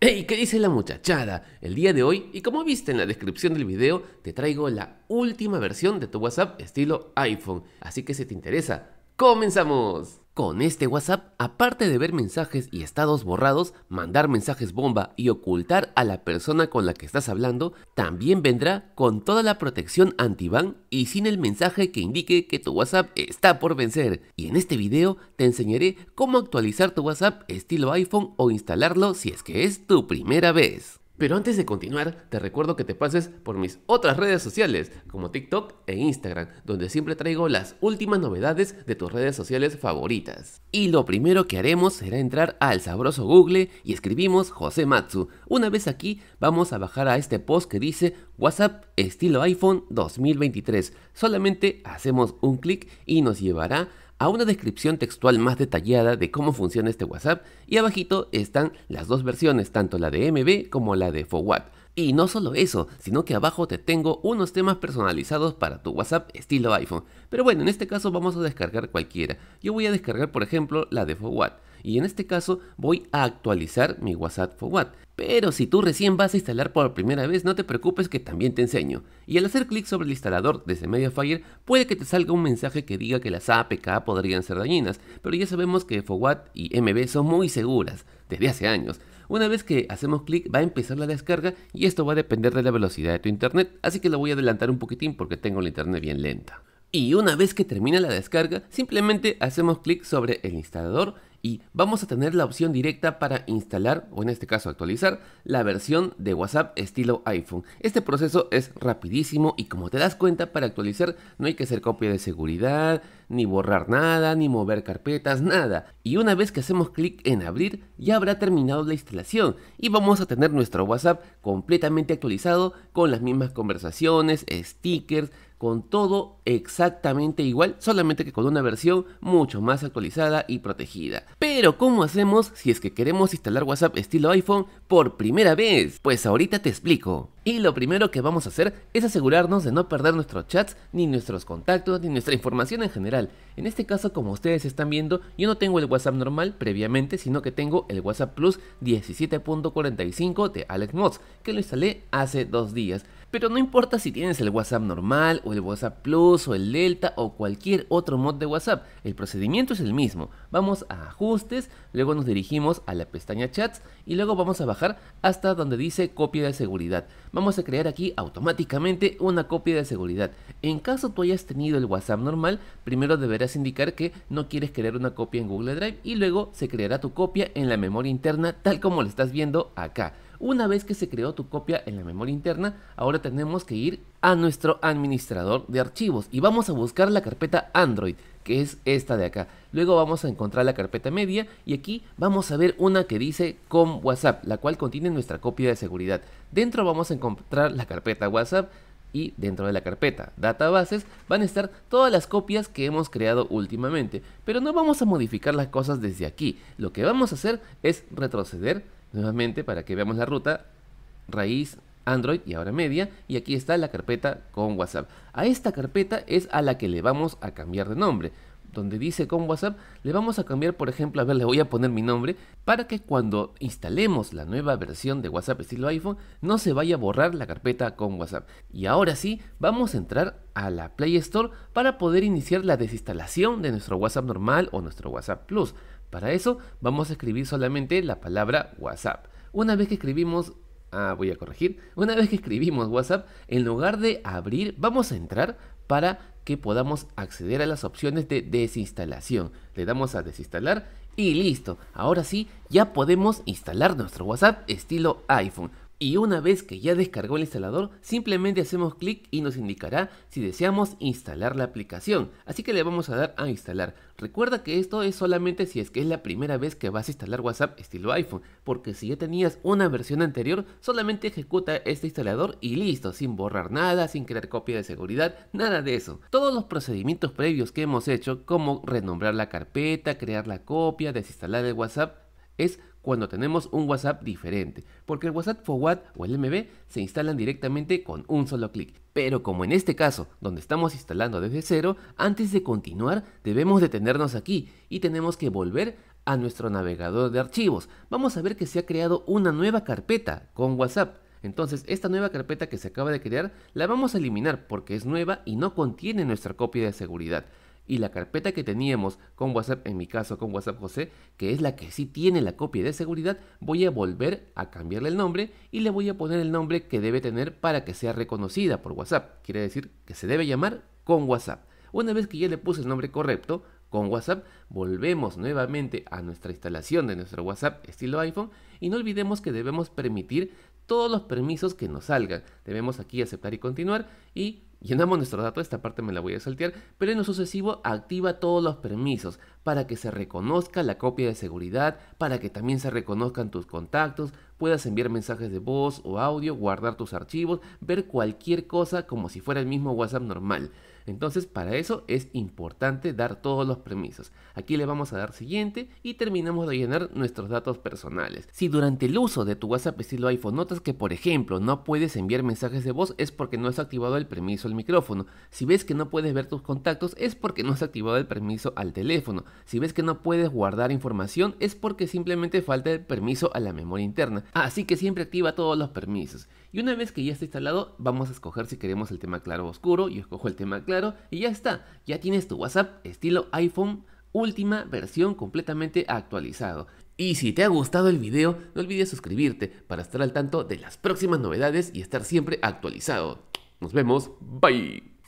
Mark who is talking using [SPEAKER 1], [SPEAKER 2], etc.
[SPEAKER 1] ¡Hey! ¿Qué dice la muchachada? El día de hoy, y como viste en la descripción del video, te traigo la última versión de tu WhatsApp estilo iPhone. Así que si te interesa, ¡comenzamos! Con este WhatsApp, aparte de ver mensajes y estados borrados, mandar mensajes bomba y ocultar a la persona con la que estás hablando, también vendrá con toda la protección anti-ban y sin el mensaje que indique que tu WhatsApp está por vencer. Y en este video te enseñaré cómo actualizar tu WhatsApp estilo iPhone o instalarlo si es que es tu primera vez. Pero antes de continuar, te recuerdo que te pases por mis otras redes sociales, como TikTok e Instagram, donde siempre traigo las últimas novedades de tus redes sociales favoritas. Y lo primero que haremos será entrar al sabroso Google y escribimos José Matsu. Una vez aquí, vamos a bajar a este post que dice WhatsApp estilo iPhone 2023. Solamente hacemos un clic y nos llevará a a una descripción textual más detallada de cómo funciona este WhatsApp y abajito están las dos versiones, tanto la de MB como la de FOWAT. Y no solo eso, sino que abajo te tengo unos temas personalizados para tu WhatsApp estilo iPhone. Pero bueno, en este caso vamos a descargar cualquiera. Yo voy a descargar por ejemplo la de FOWAT y en este caso voy a actualizar mi WhatsApp for Pero si tú recién vas a instalar por primera vez, no te preocupes que también te enseño. Y al hacer clic sobre el instalador desde Mediafire, puede que te salga un mensaje que diga que las APK podrían ser dañinas, pero ya sabemos que FOWAT y MB son muy seguras, desde hace años. Una vez que hacemos clic va a empezar la descarga y esto va a depender de la velocidad de tu internet, así que lo voy a adelantar un poquitín porque tengo la internet bien lenta. Y una vez que termina la descarga, simplemente hacemos clic sobre el instalador y vamos a tener la opción directa para instalar o en este caso actualizar la versión de WhatsApp estilo iPhone. Este proceso es rapidísimo y como te das cuenta para actualizar no hay que hacer copia de seguridad, ni borrar nada, ni mover carpetas, nada. Y una vez que hacemos clic en abrir, ya habrá terminado la instalación y vamos a tener nuestro WhatsApp completamente actualizado con las mismas conversaciones, stickers, con todo exactamente igual, solamente que con una versión mucho más actualizada y protegida. Pero ¿cómo hacemos si es que queremos instalar WhatsApp estilo iPhone por primera vez? Pues ahorita te explico. Y lo primero que vamos a hacer es asegurarnos de no perder nuestros chats, ni nuestros contactos, ni nuestra información en general. En este caso, como ustedes están viendo, yo no tengo el WhatsApp normal previamente, sino que tengo el WhatsApp Plus 17.45 de Alex Mods, que lo instalé hace dos días. Pero no importa si tienes el WhatsApp normal o el WhatsApp Plus o el Delta o cualquier otro mod de WhatsApp, el procedimiento es el mismo. Vamos a ajustes, luego nos dirigimos a la pestaña chats y luego vamos a bajar hasta donde dice copia de seguridad. Vamos a crear aquí automáticamente una copia de seguridad. En caso tú hayas tenido el WhatsApp normal, primero deberás indicar que no quieres crear una copia en Google Drive y luego se creará tu copia en la memoria interna tal como lo estás viendo acá. Una vez que se creó tu copia en la memoria interna, ahora tenemos que ir a nuestro administrador de archivos y vamos a buscar la carpeta Android, que es esta de acá. Luego vamos a encontrar la carpeta media y aquí vamos a ver una que dice con WhatsApp, la cual contiene nuestra copia de seguridad. Dentro vamos a encontrar la carpeta WhatsApp, y dentro de la carpeta databases van a estar todas las copias que hemos creado últimamente, pero no vamos a modificar las cosas desde aquí. Lo que vamos a hacer es retroceder nuevamente para que veamos la ruta raíz Android y ahora media y aquí está la carpeta con WhatsApp. A esta carpeta es a la que le vamos a cambiar de nombre donde dice con WhatsApp, le vamos a cambiar, por ejemplo, a ver, le voy a poner mi nombre, para que cuando instalemos la nueva versión de WhatsApp estilo iPhone, no se vaya a borrar la carpeta con WhatsApp. Y ahora sí, vamos a entrar a la Play Store para poder iniciar la desinstalación de nuestro WhatsApp normal o nuestro WhatsApp Plus. Para eso, vamos a escribir solamente la palabra WhatsApp. Una vez que escribimos Ah, voy a corregir. Una vez que escribimos WhatsApp, en lugar de abrir, vamos a entrar para que podamos acceder a las opciones de desinstalación. Le damos a desinstalar y listo. Ahora sí, ya podemos instalar nuestro WhatsApp estilo iPhone. Y una vez que ya descargó el instalador, simplemente hacemos clic y nos indicará si deseamos instalar la aplicación. Así que le vamos a dar a instalar. Recuerda que esto es solamente si es que es la primera vez que vas a instalar WhatsApp estilo iPhone, porque si ya tenías una versión anterior, solamente ejecuta este instalador y listo, sin borrar nada, sin crear copia de seguridad, nada de eso. Todos los procedimientos previos que hemos hecho, como renombrar la carpeta, crear la copia, desinstalar el WhatsApp, es cuando tenemos un WhatsApp diferente, porque el WhatsApp Forward o el MB se instalan directamente con un solo clic. Pero como en este caso, donde estamos instalando desde cero, antes de continuar debemos detenernos aquí y tenemos que volver a nuestro navegador de archivos. Vamos a ver que se ha creado una nueva carpeta con WhatsApp. Entonces, esta nueva carpeta que se acaba de crear la vamos a eliminar porque es nueva y no contiene nuestra copia de seguridad y la carpeta que teníamos con WhatsApp, en mi caso con WhatsApp José, que es la que sí tiene la copia de seguridad, voy a volver a cambiarle el nombre y le voy a poner el nombre que debe tener para que sea reconocida por WhatsApp. Quiere decir que se debe llamar con WhatsApp. Una vez que ya le puse el nombre correcto, con WhatsApp volvemos nuevamente a nuestra instalación de nuestro WhatsApp estilo iPhone y no olvidemos que debemos permitir todos los permisos que nos salgan. Debemos aquí aceptar y continuar y llenamos nuestro dato, esta parte me la voy a saltear, pero en lo sucesivo activa todos los permisos para que se reconozca la copia de seguridad, para que también se reconozcan tus contactos, puedas enviar mensajes de voz o audio, guardar tus archivos, ver cualquier cosa como si fuera el mismo WhatsApp normal. Entonces, para eso es importante dar todos los permisos. Aquí le vamos a dar siguiente y terminamos de llenar nuestros datos personales. Si durante el uso de tu WhatsApp estilo iPhone notas que, por ejemplo, no puedes enviar mensajes de voz, es porque no has activado el permiso al micrófono. Si ves que no puedes ver tus contactos, es porque no has activado el permiso al teléfono. Si ves que no puedes guardar información, es porque simplemente falta el permiso a la memoria interna. Así que siempre activa todos los permisos. Y una vez que ya está instalado, vamos a escoger si queremos el tema claro o oscuro. y escojo el tema claro y ya está, ya tienes tu WhatsApp estilo iPhone última versión completamente actualizado. Y si te ha gustado el video, no olvides suscribirte para estar al tanto de las próximas novedades y estar siempre actualizado. Nos vemos, bye.